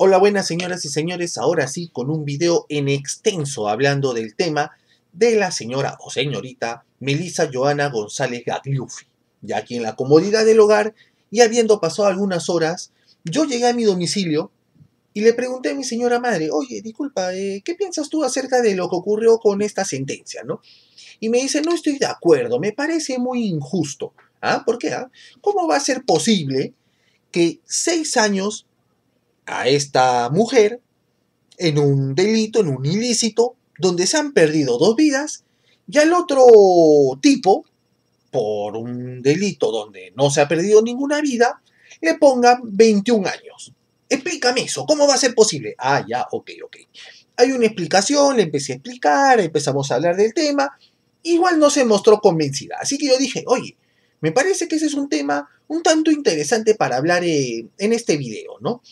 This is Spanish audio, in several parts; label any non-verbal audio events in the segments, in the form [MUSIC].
Hola buenas señoras y señores, ahora sí con un video en extenso hablando del tema de la señora o señorita Melissa Joana González Gagliuffi. Ya aquí en la comodidad del hogar y habiendo pasado algunas horas, yo llegué a mi domicilio y le pregunté a mi señora madre, oye, disculpa, eh, ¿qué piensas tú acerca de lo que ocurrió con esta sentencia? ¿no? Y me dice, no estoy de acuerdo, me parece muy injusto. ¿Ah? ¿Por qué? Ah? ¿Cómo va a ser posible que seis años a esta mujer en un delito, en un ilícito, donde se han perdido dos vidas, y al otro tipo, por un delito donde no se ha perdido ninguna vida, le pongan 21 años. Explícame eso, ¿cómo va a ser posible? Ah, ya, ok, ok. Hay una explicación, le empecé a explicar, empezamos a hablar del tema, igual no se mostró convencida, así que yo dije, oye, me parece que ese es un tema un tanto interesante para hablar eh, en este video, ¿no?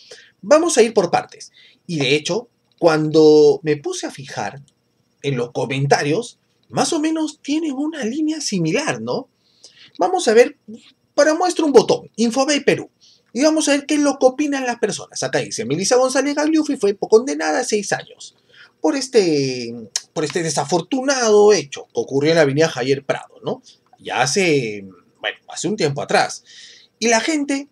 Vamos a ir por partes. Y de hecho, cuando me puse a fijar en los comentarios, más o menos tienen una línea similar, ¿no? Vamos a ver, para muestro un botón, Infobay Perú. Y vamos a ver qué es lo que opinan las personas. Acá dice, Melissa González Gagliuffi fue condenada a seis años por este, por este desafortunado hecho que ocurrió en la avenida Javier Prado, ¿no? Ya hace, bueno, hace un tiempo atrás. Y la gente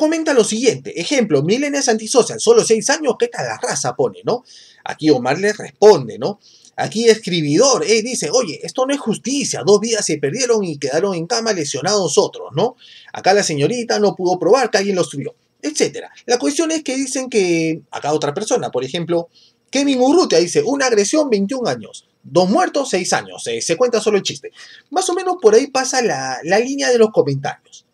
comenta lo siguiente. Ejemplo, milenias antisocial, solo seis años, ¿qué tal la raza pone, no? Aquí Omar le responde, ¿no? Aquí escribidor, eh, dice, oye, esto no es justicia, dos vidas se perdieron y quedaron en cama lesionados otros, ¿no? Acá la señorita no pudo probar que alguien los subió, etc. La cuestión es que dicen que, acá otra persona, por ejemplo, Kevin Urrutia dice, una agresión, 21 años, dos muertos, seis años, se cuenta solo el chiste. Más o menos por ahí pasa la, la línea de los comentarios.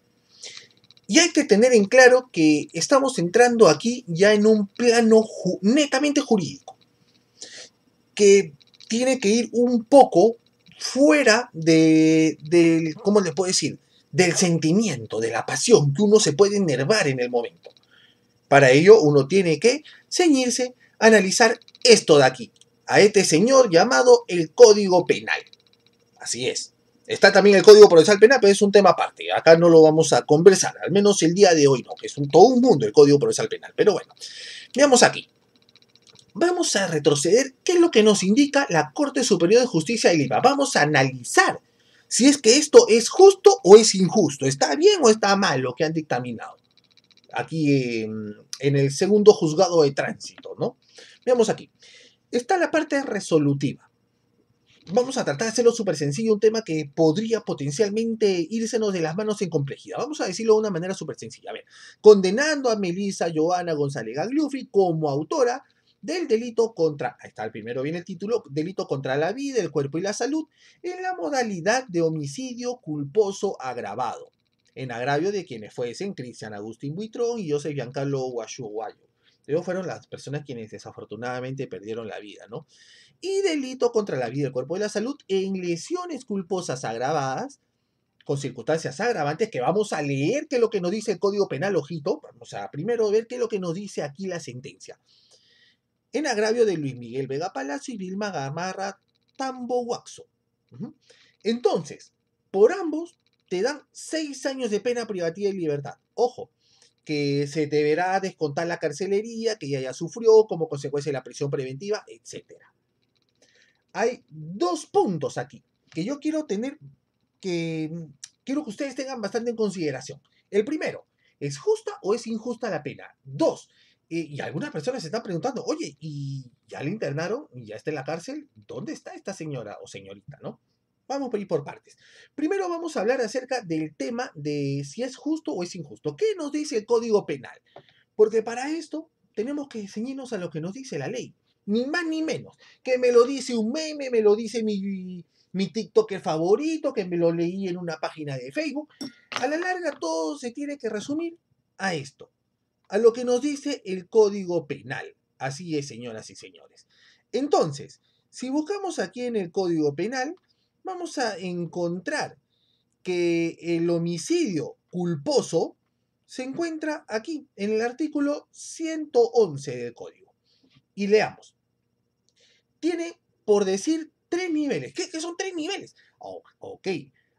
Y hay que tener en claro que estamos entrando aquí ya en un plano netamente jurídico, que tiene que ir un poco fuera de, del, ¿cómo le puedo decir? Del sentimiento, de la pasión que uno se puede enervar en el momento. Para ello uno tiene que ceñirse, a analizar esto de aquí, a este señor llamado el Código Penal. Así es. Está también el Código Procesal Penal, pero es un tema aparte. Acá no lo vamos a conversar, al menos el día de hoy no, que es un, todo un mundo el Código Procesal Penal. Pero bueno, veamos aquí. Vamos a retroceder qué es lo que nos indica la Corte Superior de Justicia de Lima. Vamos a analizar si es que esto es justo o es injusto, está bien o está mal lo que han dictaminado. Aquí en el segundo juzgado de tránsito, ¿no? Veamos aquí. Está la parte resolutiva vamos a tratar de hacerlo súper sencillo, un tema que podría potencialmente írsenos de las manos en complejidad. Vamos a decirlo de una manera súper sencilla. A ver, condenando a Melissa Joana González Gagliuffi como autora del delito contra, ahí está el primero viene el título, delito contra la vida, el cuerpo y la salud, en la modalidad de homicidio culposo agravado, en agravio de quienes fuesen Cristian Agustín Buitrón y José Giancarlo Guayo. Ellos fueron las personas quienes desafortunadamente perdieron la vida, ¿no? y delito contra la vida, el cuerpo de la salud en lesiones culposas agravadas con circunstancias agravantes que vamos a leer qué es lo que nos dice el Código Penal, ojito, vamos a primero ver qué es lo que nos dice aquí la sentencia. En agravio de Luis Miguel Vega Palacio y Vilma Gamarra Tambo Waxo. Entonces, por ambos te dan seis años de pena privativa y libertad. Ojo, que se deberá descontar la carcelería que ya, ya sufrió como consecuencia de la prisión preventiva, etcétera hay dos puntos aquí que yo quiero tener que quiero que ustedes tengan bastante en consideración. El primero, ¿es justa o es injusta la pena? Dos, eh, y algunas personas se están preguntando, oye, ¿y ya le internaron? ¿Y ya está en la cárcel? ¿Dónde está esta señora o señorita, no? Vamos a ir por partes. Primero vamos a hablar acerca del tema de si es justo o es injusto. ¿Qué nos dice el Código Penal? Porque para esto tenemos que ceñirnos a lo que nos dice la ley ni más ni menos. Que me lo dice un meme, me lo dice mi, mi TikToker favorito, que me lo leí en una página de Facebook. A la larga todo se tiene que resumir a esto, a lo que nos dice el Código Penal. Así es, señoras y señores. Entonces, si buscamos aquí en el Código Penal, vamos a encontrar que el homicidio culposo se encuentra aquí, en el artículo 111 del Código. Y leamos tiene, por decir, tres niveles. ¿Qué, son tres niveles? Oh, ok.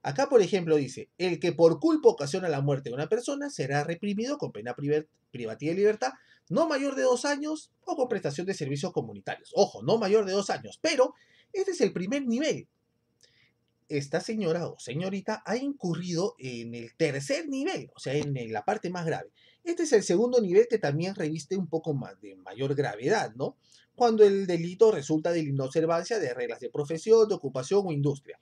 Acá, por ejemplo, dice, el que por culpa ocasiona la muerte de una persona será reprimido con pena privativa de libertad no mayor de dos años o con prestación de servicios comunitarios. Ojo, no mayor de dos años, pero este es el primer nivel. Esta señora o señorita ha incurrido en el tercer nivel, o sea, en la parte más grave. Este es el segundo nivel que también reviste un poco más de mayor gravedad, ¿no? cuando el delito resulta de la inobservancia de reglas de profesión, de ocupación o industria.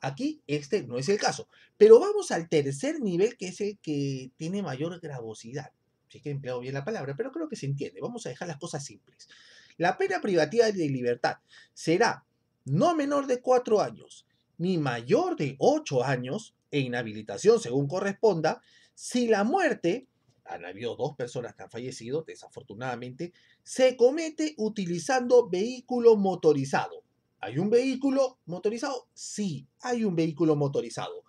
Aquí este no es el caso. Pero vamos al tercer nivel, que es el que tiene mayor gravosidad. Si que he empleado bien la palabra, pero creo que se entiende. Vamos a dejar las cosas simples. La pena privativa de libertad será no menor de cuatro años, ni mayor de ocho años, e inhabilitación según corresponda, si la muerte han habido dos personas que han fallecido, desafortunadamente, se comete utilizando vehículo motorizado. ¿Hay un vehículo motorizado? Sí, hay un vehículo motorizado.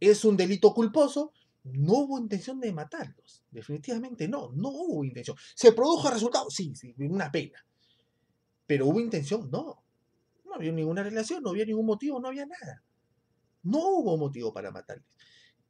¿Es un delito culposo? No hubo intención de matarlos. Definitivamente no, no hubo intención. ¿Se produjo resultado? Sí, sí, una pena. Pero hubo intención, no. No había ninguna relación, no había ningún motivo, no había nada. No hubo motivo para matarles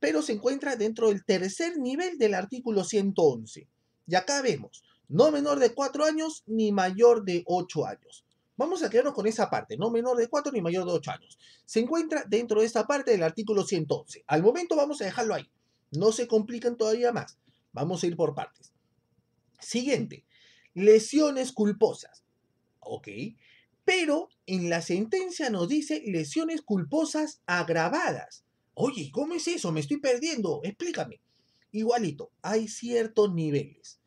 pero se encuentra dentro del tercer nivel del artículo 111. Y acá vemos, no menor de cuatro años ni mayor de 8 años. Vamos a quedarnos con esa parte, no menor de cuatro, ni mayor de ocho años. Se encuentra dentro de esta parte del artículo 111. Al momento vamos a dejarlo ahí. No se complican todavía más. Vamos a ir por partes. Siguiente, lesiones culposas. Ok, pero en la sentencia nos dice lesiones culposas agravadas. Oye, ¿cómo es eso? Me estoy perdiendo, explícame. Igualito, hay ciertos niveles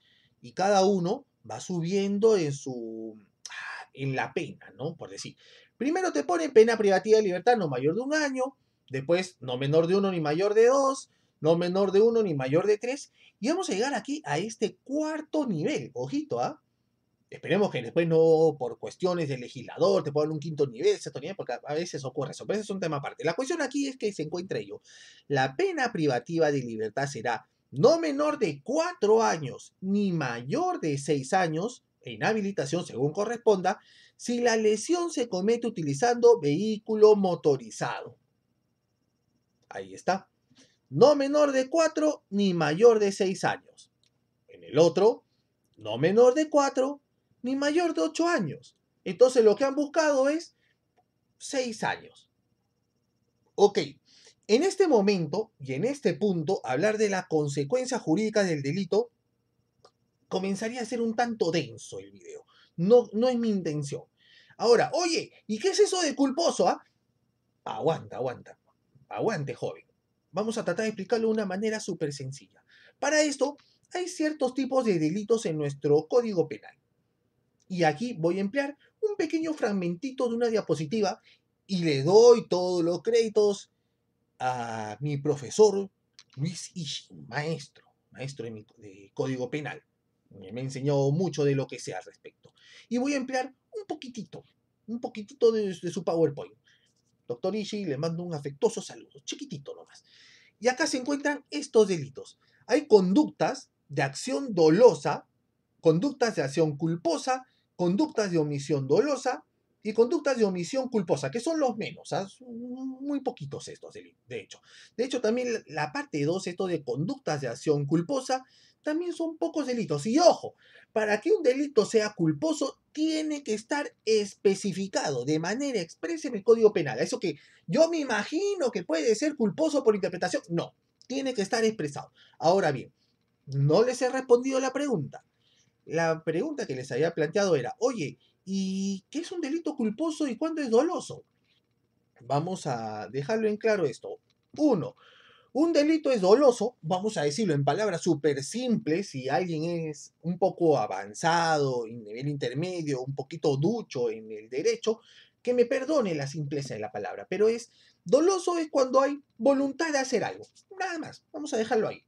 y cada uno va subiendo en su ah, en la pena, ¿no? Por decir, primero te ponen pena privativa de libertad no mayor de un año, después no menor de uno ni mayor de dos, no menor de uno ni mayor de tres, y vamos a llegar aquí a este cuarto nivel, ojito, ¿ah? Esperemos que después no, por cuestiones del legislador, te pongan un quinto nivel, porque a veces ocurre eso, pero eso es un tema aparte. La cuestión aquí es que se encuentra ello. La pena privativa de libertad será no menor de cuatro años ni mayor de seis años en habilitación según corresponda si la lesión se comete utilizando vehículo motorizado. Ahí está. No menor de cuatro ni mayor de seis años. En el otro, no menor de cuatro ni mayor de 8 años. Entonces lo que han buscado es 6 años. Ok, en este momento y en este punto, hablar de la consecuencia jurídica del delito comenzaría a ser un tanto denso el video. No, no es mi intención. Ahora, oye, ¿y qué es eso de culposo? Ah? Aguanta, aguanta. Aguante, joven. Vamos a tratar de explicarlo de una manera súper sencilla. Para esto, hay ciertos tipos de delitos en nuestro código penal y aquí voy a emplear un pequeño fragmentito de una diapositiva y le doy todos los créditos a mi profesor Luis Ishii, maestro, maestro de, Código Penal. Me, ha enseñado mucho de lo que sea al respecto. Y voy a emplear un poquitito, un poquitito de, de su PowerPoint. Doctor Ishii, le mando un afectuoso saludo, chiquitito nomás. Y acá se encuentran estos delitos. Hay conductas de acción dolosa, conductas de acción culposa, conductas de omisión dolosa y conductas de omisión culposa, que son los menos, ¿ah? muy poquitos estos, delitos. de hecho. De hecho, también la parte 2, esto de conductas de acción culposa, también son pocos delitos. Y ojo, para que un delito sea culposo, tiene que estar especificado de manera expresa en el Código Penal. Eso que yo me imagino que puede ser culposo por interpretación, no, tiene que estar expresado. Ahora bien, no les he respondido la pregunta la pregunta que les había planteado era, oye, ¿y qué es un delito culposo y cuándo es doloso? Vamos a dejarlo en claro esto. Uno, un delito es doloso, vamos a decirlo en palabras súper simples, si alguien es un poco avanzado, en nivel intermedio, un poquito ducho en el derecho, que me perdone la simpleza de la palabra, pero es doloso es cuando hay voluntad de hacer algo, nada más, vamos a dejarlo ahí.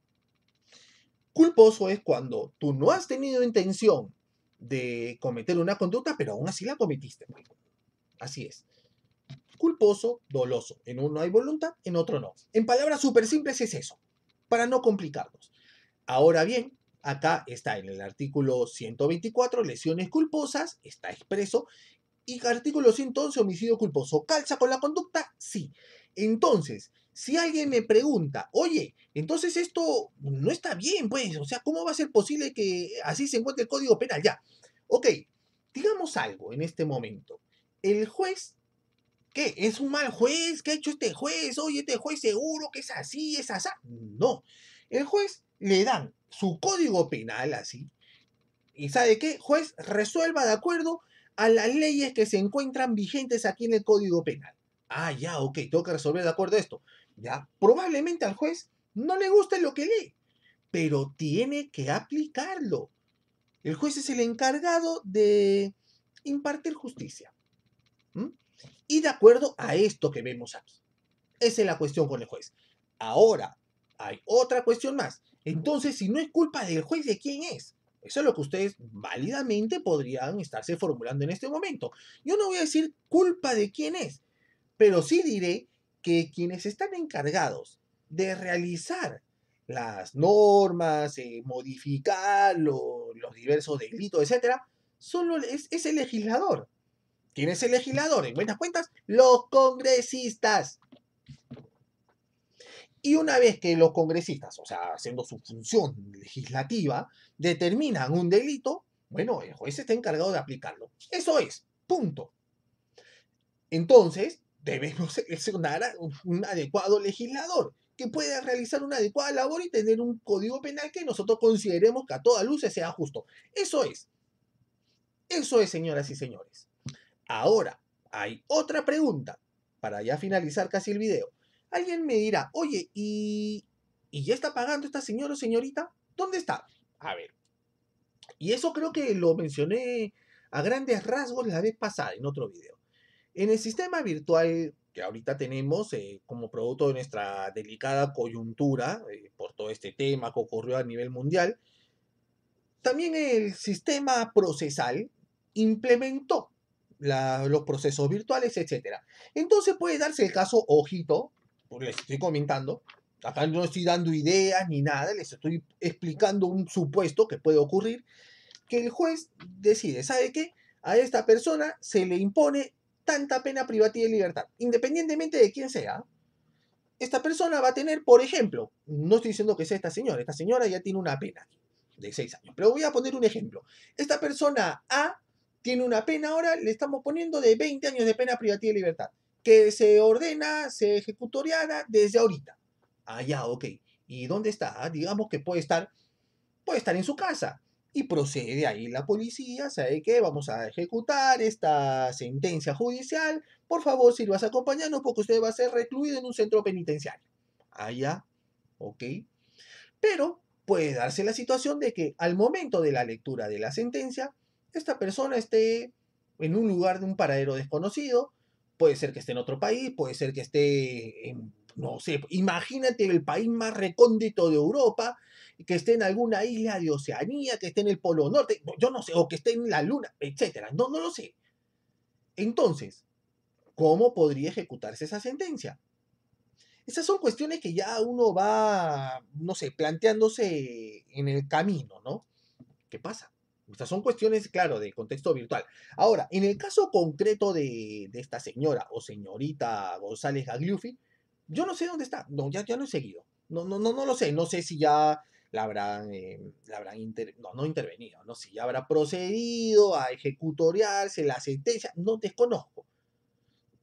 Culposo es cuando tú no has tenido intención de cometer una conducta, pero aún así la cometiste. Pues. Así es. Culposo, doloso. En uno hay voluntad, en otro no. En palabras súper simples es eso, para no complicarnos. Ahora bien, acá está en el artículo 124, lesiones culposas, está expreso. Y artículo 111, homicidio culposo. ¿Calza con la conducta? Sí. Entonces, si alguien me pregunta, oye, entonces esto no está bien, pues, o sea, ¿cómo va a ser posible que así se encuentre el código penal? Ya, ok, digamos algo en este momento. El juez, ¿qué? ¿Es un mal juez? ¿Qué ha hecho este juez? Oye, este juez seguro que es así, es así. No, el juez le dan su código penal así. ¿Y sabe qué? Juez resuelva de acuerdo a las leyes que se encuentran vigentes aquí en el código penal. Ah, ya, ok, tengo que resolver de acuerdo a esto. ¿ya? Probablemente al juez no le guste lo que lee, pero tiene que aplicarlo. El juez es el encargado de impartir justicia. Y de acuerdo a esto que vemos aquí. Esa es la cuestión con el juez. Ahora, hay otra cuestión más. Entonces, si no es culpa del juez, ¿de quién es? Eso es lo que ustedes válidamente podrían estarse formulando en este momento. Yo no voy a decir culpa de quién es, pero sí diré que quienes están encargados de realizar las normas, eh, modificar los diversos delitos, etcétera, solo es, es, el legislador. ¿Quién es el legislador? En buenas cuentas, los congresistas. Y una vez que los congresistas, o sea, haciendo su función legislativa, determinan un delito, bueno, el juez está encargado de aplicarlo. Eso es, punto. Entonces, debemos [LAUGHS] seleccionar un adecuado legislador que pueda realizar una adecuada labor y tener un código penal que nosotros consideremos que a toda luz sea justo. Eso es. Eso es, señoras y señores. Ahora, hay otra pregunta, para ya finalizar casi el video. Alguien me dirá, oye, ¿y, ¿y ya está pagando esta señora o señorita? ¿Dónde está? A ver. Y eso creo que lo mencioné a grandes rasgos la vez pasada en otro video. En el sistema virtual que ahorita tenemos, eh, como producto de nuestra delicada coyuntura, eh, por todo este tema que ocurrió a nivel mundial, también el sistema procesal implementó los procesos virtuales, etc. Entonces puede darse el caso, ojito, porque les estoy comentando, acá no estoy dando ideas ni nada, les estoy explicando un supuesto que puede ocurrir, que el juez decide, ¿sabe qué? A esta persona se le impone tanta pena privativa de libertad, independientemente de quién sea, esta persona va a tener, por ejemplo, no estoy diciendo que sea esta señora, esta señora ya tiene una pena de seis años, pero voy a poner un ejemplo. Esta persona A tiene una pena ahora, le estamos poniendo de 20 años de pena privativa de libertad, que se ordena, se ejecutoriada desde ahorita. Ah, ya, ok. ¿Y dónde está? Digamos que puede estar, puede estar en su casa. Y procede ahí la policía, ¿sabe que Vamos a ejecutar esta sentencia judicial. Por favor, si vas a acompañarnos, porque usted va a ser recluido en un centro penitenciario. Allá, ¿ok? Pero puede darse la situación de que al momento de la lectura de la sentencia, esta persona esté en un lugar de un paradero desconocido, puede ser que esté en otro país, puede ser que esté en, no sé, imagínate el país más recóndito de Europa, que esté en alguna isla de Oceanía, que esté en el Polo Norte, yo no sé, o que esté en la Luna, etcétera. No, no lo sé. Entonces, ¿cómo podría ejecutarse esa sentencia? Esas son cuestiones que ya uno va, no sé, planteándose en el camino, ¿no? ¿Qué pasa? Estas son cuestiones, claro, de contexto virtual. Ahora, en el caso concreto de, esta señora o señorita González Agliufi, yo no sé dónde está. No, ya, ya no he seguido. No, no, no, no lo sé. No sé si ya la habrán, eh, la no, no intervenido, ¿no? Si ya habrá procedido a ejecutoriarse la sentencia, no desconozco.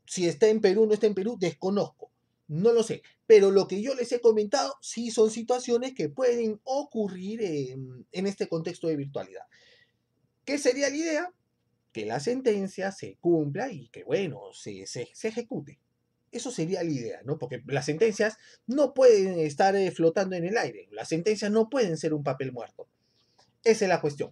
Si está en Perú no está en Perú, desconozco. No lo sé. Pero lo que yo les he comentado sí son situaciones que pueden ocurrir en, este contexto de virtualidad. ¿Qué sería la idea? Que la sentencia se cumpla y que, bueno, se ejecute. Eso sería la idea, ¿no? Porque las sentencias no pueden estar eh, flotando en el aire, las sentencias no pueden ser un papel muerto. Esa es la cuestión.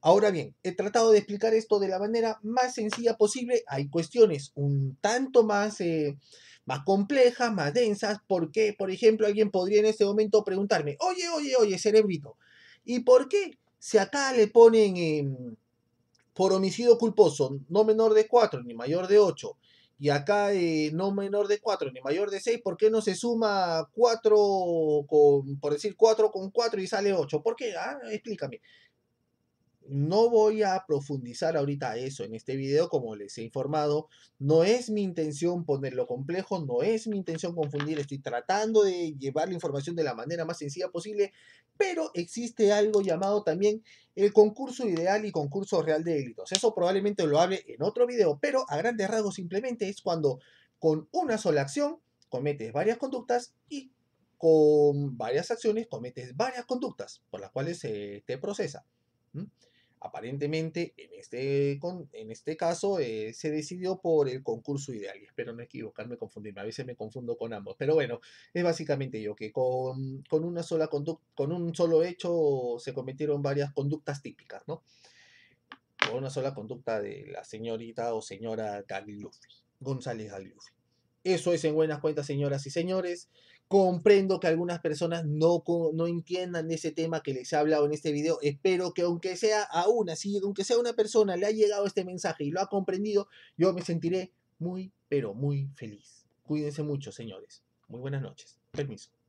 Ahora bien, he tratado de explicar esto de la manera más sencilla posible. Hay cuestiones un tanto más, eh, más complejas, más densas, porque, por ejemplo, alguien podría en este momento preguntarme, oye, oye, oye, cerebrito, ¿y por qué si acá le ponen em, por homicidio culposo no menor de 4 ni mayor de 8 y acá eh, no menor de 4 ni mayor de 6, ¿por qué no se suma 4 con, por decir 4 con 4 y sale 8? ¿Por qué? Ah, explícame no voy a profundizar ahorita eso en este video, como les he informado. No es mi intención ponerlo complejo, no es mi intención confundir, estoy tratando de llevar la información de la manera más sencilla posible, pero existe algo llamado también el concurso ideal y concurso real de delitos. Eso probablemente lo hable en otro video, pero a grandes rasgos simplemente es cuando con una sola acción cometes varias conductas y con varias acciones cometes varias conductas por las cuales se te procesa. Aparentemente, en este, en este caso, eh, se decidió por el concurso ideal. Y espero no equivocarme, confundirme. A veces me confundo con ambos. Pero bueno, es básicamente yo, que con, una sola conducta, con un solo hecho se cometieron varias conductas típicas, ¿no? Con una sola conducta de la señorita o señora González Gagliuffi. Eso es en buenas cuentas, señoras y señores. Comprendo que algunas personas no, no entiendan ese tema que les he hablado en este video. Espero que aunque sea aún una, aunque sea una persona le ha llegado este mensaje y lo ha comprendido, yo me sentiré muy, pero muy feliz. Cuídense mucho, señores. Muy buenas noches. Permiso.